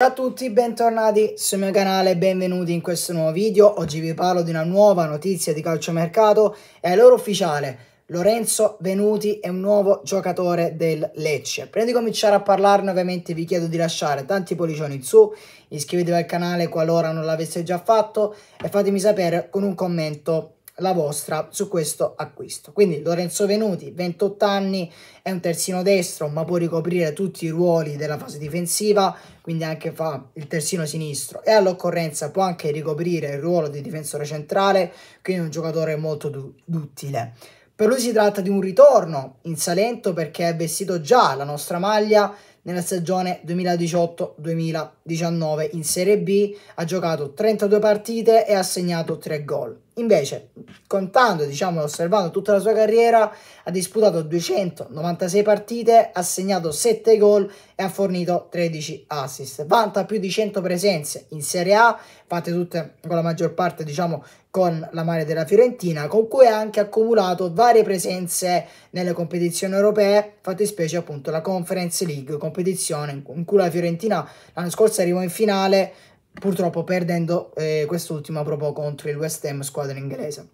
Ciao a tutti, bentornati sul mio canale benvenuti in questo nuovo video. Oggi vi parlo di una nuova notizia di calciomercato e allora ufficiale. Lorenzo Venuti è un nuovo giocatore del Lecce. Prima di cominciare a parlarne ovviamente vi chiedo di lasciare tanti pollicioni in su, iscrivetevi al canale qualora non l'aveste già fatto e fatemi sapere con un commento la vostra su questo acquisto. Quindi Lorenzo Venuti, 28 anni, è un terzino destro, ma può ricoprire tutti i ruoli della fase difensiva, quindi anche fa il terzino sinistro e all'occorrenza può anche ricoprire il ruolo di difensore centrale, quindi un giocatore molto duttile. Per lui si tratta di un ritorno in Salento perché ha vestito già la nostra maglia nella stagione 2018-2019 in Serie B, ha giocato 32 partite e ha segnato 3 gol. Invece, contando, diciamo, osservando tutta la sua carriera, ha disputato 296 partite, ha segnato 7 gol e ha fornito 13 assist. Vanta più di 100 presenze in Serie A, fatte tutte con la maggior parte, diciamo, con la maglia della Fiorentina, con cui ha anche accumulato varie presenze nelle competizioni europee, fatte specie appunto la Conference League, competizione in cui la Fiorentina l'anno scorso arrivò in finale purtroppo perdendo eh, quest'ultima proprio contro il West Ham, squadra inglese.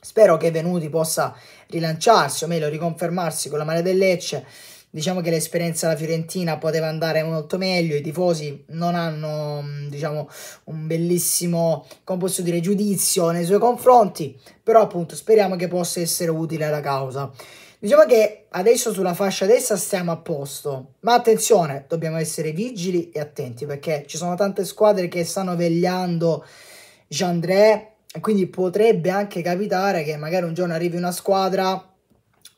Spero che Venuti possa rilanciarsi, o meglio riconfermarsi con la marea del Lecce. Diciamo che l'esperienza alla Fiorentina poteva andare molto meglio, i tifosi non hanno mm, diciamo, un bellissimo come posso dire, giudizio nei suoi confronti, però appunto speriamo che possa essere utile alla causa. Diciamo che adesso sulla fascia destra stiamo a posto, ma attenzione, dobbiamo essere vigili e attenti perché ci sono tante squadre che stanno vegliando Jandré, quindi potrebbe anche capitare che magari un giorno arrivi una squadra,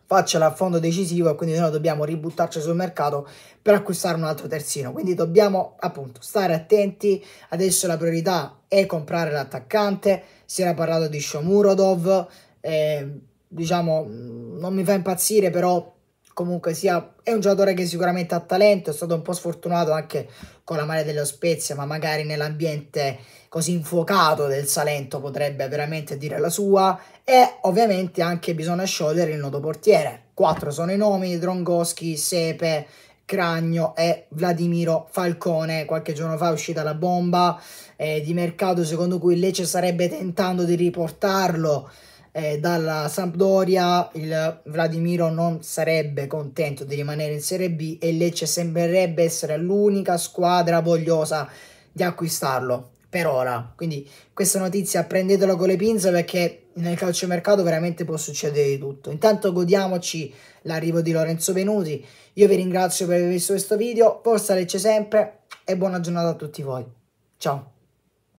faccia l'affondo decisivo e quindi noi dobbiamo ributtarci sul mercato per acquistare un altro terzino. Quindi dobbiamo appunto stare attenti, adesso la priorità è comprare l'attaccante, si era parlato di Shomurodov, eh, diciamo, non mi fa impazzire, però comunque sia, è un giocatore che sicuramente ha talento, è stato un po' sfortunato anche con la marea dello Spezia, ma magari nell'ambiente così infuocato del Salento potrebbe veramente dire la sua e ovviamente anche bisogna sciogliere il nodo portiere. Quattro sono i nomi, Drongoschi, Sepe, Cragno e Vladimiro Falcone. Qualche giorno fa è uscita la bomba eh, di mercato secondo cui Lecce starebbe tentando di riportarlo eh, dalla Sampdoria il Vladimiro non sarebbe contento di rimanere in Serie B e Lecce sembrerebbe essere l'unica squadra vogliosa di acquistarlo per ora. Quindi questa notizia prendetela con le pinze perché nel calciomercato veramente può succedere di tutto. Intanto godiamoci l'arrivo di Lorenzo Venuti. Io vi ringrazio per aver visto questo video, forza Lecce sempre e buona giornata a tutti voi. Ciao!